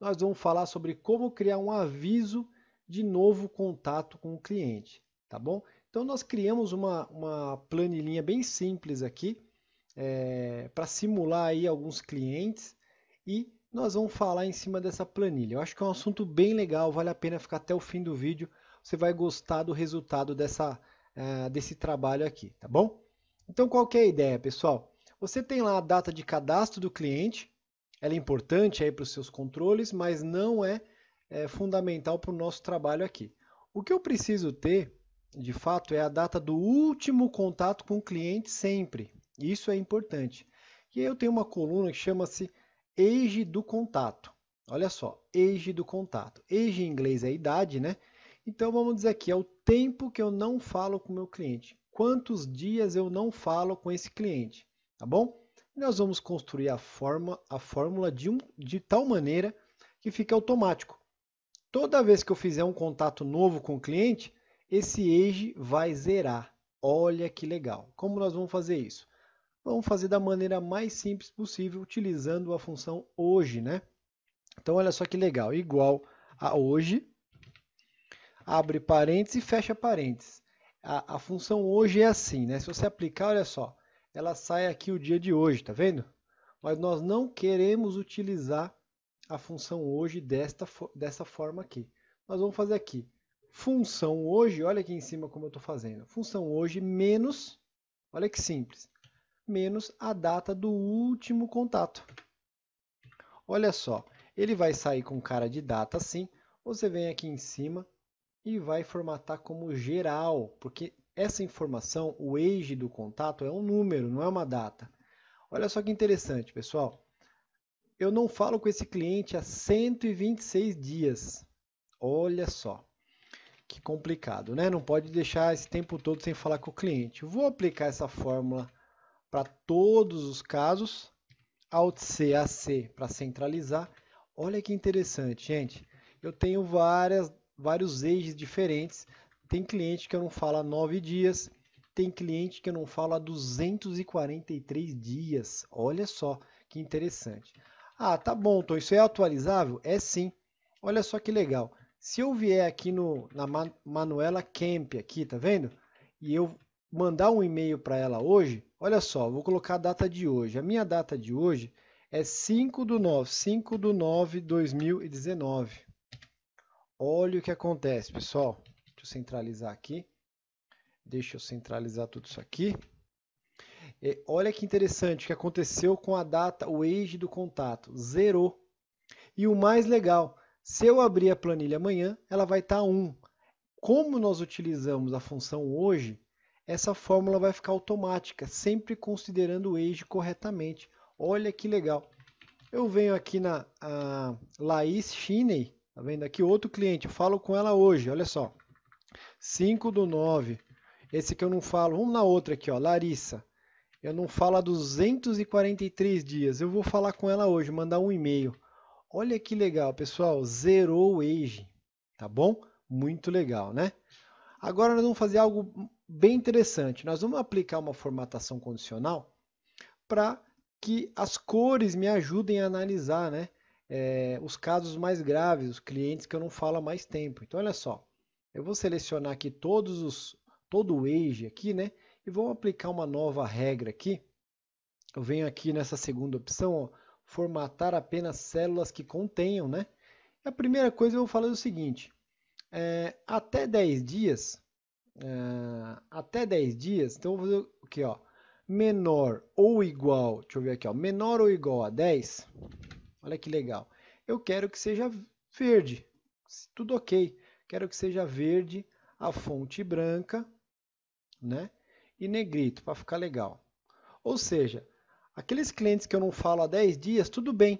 nós vamos falar sobre como criar um aviso de novo contato com o cliente, tá bom? Então, nós criamos uma, uma planilhinha bem simples aqui é, para simular aí alguns clientes e nós vamos falar em cima dessa planilha. Eu acho que é um assunto bem legal, vale a pena ficar até o fim do vídeo. Você vai gostar do resultado dessa, é, desse trabalho aqui, tá bom? Então, qual que é a ideia, pessoal? Você tem lá a data de cadastro do cliente, ela é importante aí para os seus controles, mas não é, é fundamental para o nosso trabalho aqui. O que eu preciso ter, de fato, é a data do último contato com o cliente sempre. Isso é importante. E aí eu tenho uma coluna que chama-se Age do Contato. Olha só, age do contato. Age em inglês é idade, né? Então vamos dizer aqui, é o tempo que eu não falo com o meu cliente. Quantos dias eu não falo com esse cliente, tá bom? nós vamos construir a, forma, a fórmula de, um, de tal maneira que fique automático. Toda vez que eu fizer um contato novo com o cliente, esse age vai zerar. Olha que legal! Como nós vamos fazer isso? Vamos fazer da maneira mais simples possível, utilizando a função hoje, né? Então, olha só que legal, igual a hoje, abre parênteses e fecha parênteses. A, a função hoje é assim, né? Se você aplicar, olha só, ela sai aqui o dia de hoje, tá vendo? Mas nós não queremos utilizar a função hoje desta, dessa forma aqui. Nós vamos fazer aqui, função hoje, olha aqui em cima como eu estou fazendo, função hoje menos, olha que simples, menos a data do último contato. Olha só, ele vai sair com cara de data sim, você vem aqui em cima e vai formatar como geral, porque essa informação, o age do contato, é um número, não é uma data. Olha só que interessante, pessoal. Eu não falo com esse cliente há 126 dias. Olha só. Que complicado, né? Não pode deixar esse tempo todo sem falar com o cliente. Vou aplicar essa fórmula para todos os casos. Alt C, AC para centralizar. Olha que interessante, gente. Eu tenho várias, vários ejes diferentes tem cliente que eu não falo há 9 dias, tem cliente que eu não falo há 243 dias. Olha só que interessante. Ah, tá bom, então isso é atualizável? É sim. Olha só que legal. Se eu vier aqui no, na Manuela Camp, aqui, tá vendo? E eu mandar um e-mail para ela hoje, olha só, vou colocar a data de hoje. A minha data de hoje é 5 do 9, 5 do 9 2019. Olha o que acontece, pessoal. Deixa eu centralizar aqui. Deixa eu centralizar tudo isso aqui. E é, olha que interessante o que aconteceu com a data, o age do contato. Zerou. E o mais legal, se eu abrir a planilha amanhã, ela vai estar tá 1. Como nós utilizamos a função hoje, essa fórmula vai ficar automática, sempre considerando o age corretamente. Olha que legal. Eu venho aqui na Laís Chiney, tá vendo aqui outro cliente, eu falo com ela hoje, olha só. 5 do 9. Esse que eu não falo, vamos na outra aqui, ó, Larissa. Eu não falo há 243 dias. Eu vou falar com ela hoje, mandar um e-mail. Olha que legal, pessoal, zerou o age, tá bom? Muito legal, né? Agora nós vamos fazer algo bem interessante. Nós vamos aplicar uma formatação condicional para que as cores me ajudem a analisar né, é, os casos mais graves, os clientes que eu não falo há mais tempo. Então, olha só. Eu vou selecionar aqui todos os, todo o age aqui, né? E vou aplicar uma nova regra aqui. Eu venho aqui nessa segunda opção, ó, formatar apenas células que contenham, né? E a primeira coisa eu vou falar é o seguinte, é, até 10 dias, é, até 10 dias, então eu vou fazer o que, ó? Menor ou igual, deixa eu ver aqui, ó, menor ou igual a 10, olha que legal. Eu quero que seja verde, tudo ok. Quero que seja verde a fonte branca, né? E negrito, para ficar legal. Ou seja, aqueles clientes que eu não falo há 10 dias, tudo bem.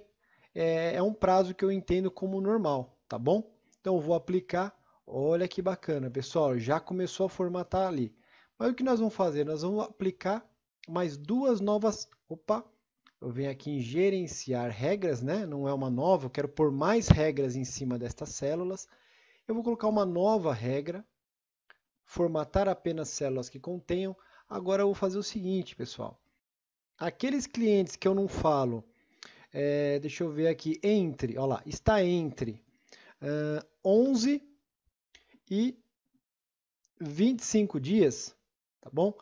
É, é um prazo que eu entendo como normal, tá bom? Então eu vou aplicar. Olha que bacana, pessoal, já começou a formatar ali. Mas o que nós vamos fazer? Nós vamos aplicar mais duas novas... Opa! Eu venho aqui em gerenciar regras, né? Não é uma nova, eu quero pôr mais regras em cima destas células. Eu vou colocar uma nova regra, formatar apenas células que contenham. Agora eu vou fazer o seguinte, pessoal. Aqueles clientes que eu não falo, é, deixa eu ver aqui, entre, olha lá, está entre uh, ah, 11 e 25 dias, tá bom?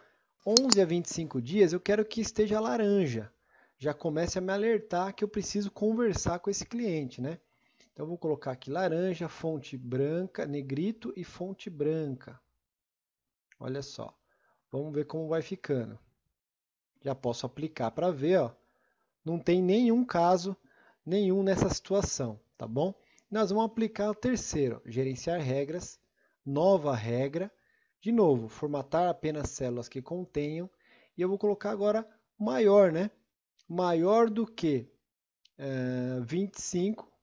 11 a 25 dias eu quero que esteja laranja. Já comece a me alertar que eu preciso conversar com esse cliente, né? Então eu vou colocar aqui laranja, fonte branca, negrito e fonte branca. Olha só. Vamos ver como vai ficando. Já posso aplicar para ver, ó. Não tem nenhum caso, nenhum nessa situação, tá bom? Nós vamos aplicar o terceiro, gerenciar regras, nova regra. De novo, formatar apenas células que contenham. E eu vou colocar agora maior, né? Maior do que é, eh, 25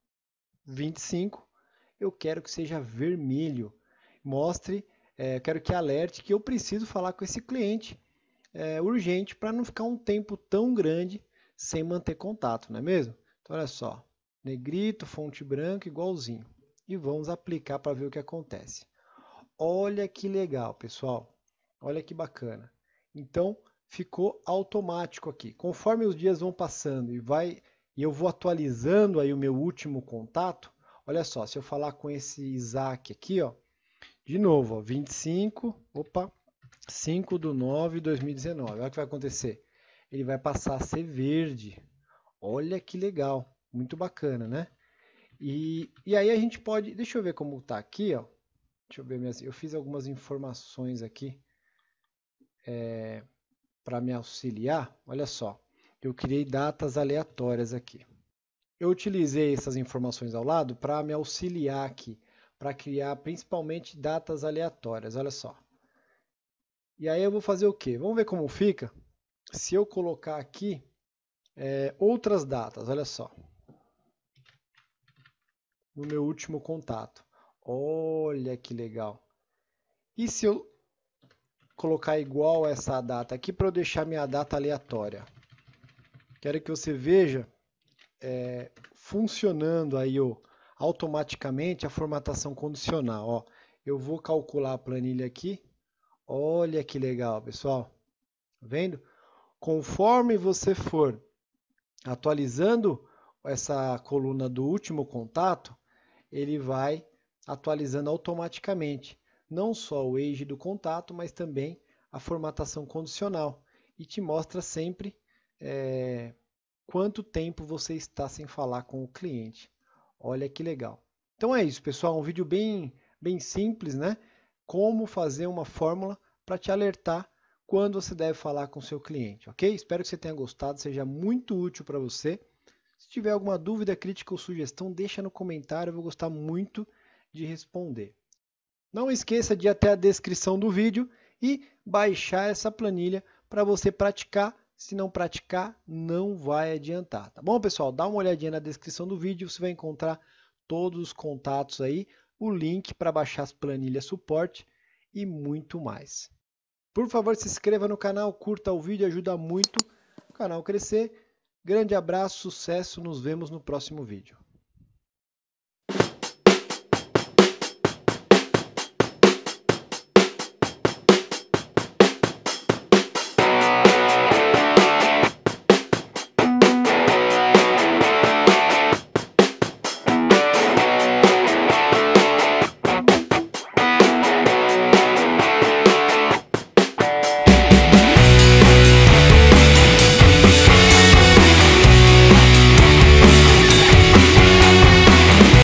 25, eu quero que seja vermelho. Mostre, é, quero que alerte que eu preciso falar com esse cliente é, urgente para não ficar um tempo tão grande sem manter contato, não é mesmo? Então, olha só, negrito, fonte branca, igualzinho. E vamos aplicar para ver o que acontece. Olha que legal, pessoal. Olha que bacana. Então, ficou automático aqui. Conforme os dias vão passando e vai e eu vou atualizando aí o meu último contato, olha só, se eu falar com esse Isaac aqui, ó, de novo, ó, 25, opa, 5 do 9 de 2019, olha o que vai acontecer. Ele vai passar a ser verde. Olha que legal, muito bacana, né? E, e aí a gente pode, deixa eu ver como tá aqui, ó. Deixa eu ver minhas, eu fiz algumas informações aqui é, eh, para me auxiliar. Olha só, eu criei datas aleatórias aqui. Eu utilizei essas informações ao lado para me auxiliar aqui, para criar principalmente datas aleatórias, olha só. E aí eu vou fazer o quê? Vamos ver como fica se eu colocar aqui é, outras datas, olha só. No meu último contato. Olha que legal. E se eu colocar igual essa data aqui para eu deixar minha data aleatória? Quero que você veja é, funcionando aí ó, automaticamente a formatação condicional. Ó. Eu vou calcular a planilha aqui. Olha que legal, pessoal. Tá vendo? Conforme você for atualizando essa coluna do último contato, ele vai atualizando automaticamente não só o age do contato, mas também a formatação condicional e te mostra sempre é, quanto tempo você está sem falar com o cliente. Olha que legal. Então é isso, pessoal. Um vídeo bem, bem simples, né? Como fazer uma fórmula para te alertar quando você deve falar com o seu cliente, ok? Espero que você tenha gostado, seja muito útil para você. Se tiver alguma dúvida, crítica ou sugestão, deixa no comentário, eu vou gostar muito de responder. Não esqueça de ir até a descrição do vídeo e baixar essa planilha para você praticar se não praticar, não vai adiantar, tá bom, pessoal? Dá uma olhadinha na descrição do vídeo, você vai encontrar todos os contatos aí, o link para baixar as planilhas suporte e muito mais. Por favor, se inscreva no canal, curta o vídeo, ajuda muito o canal crescer. Grande abraço, sucesso, nos vemos no próximo vídeo.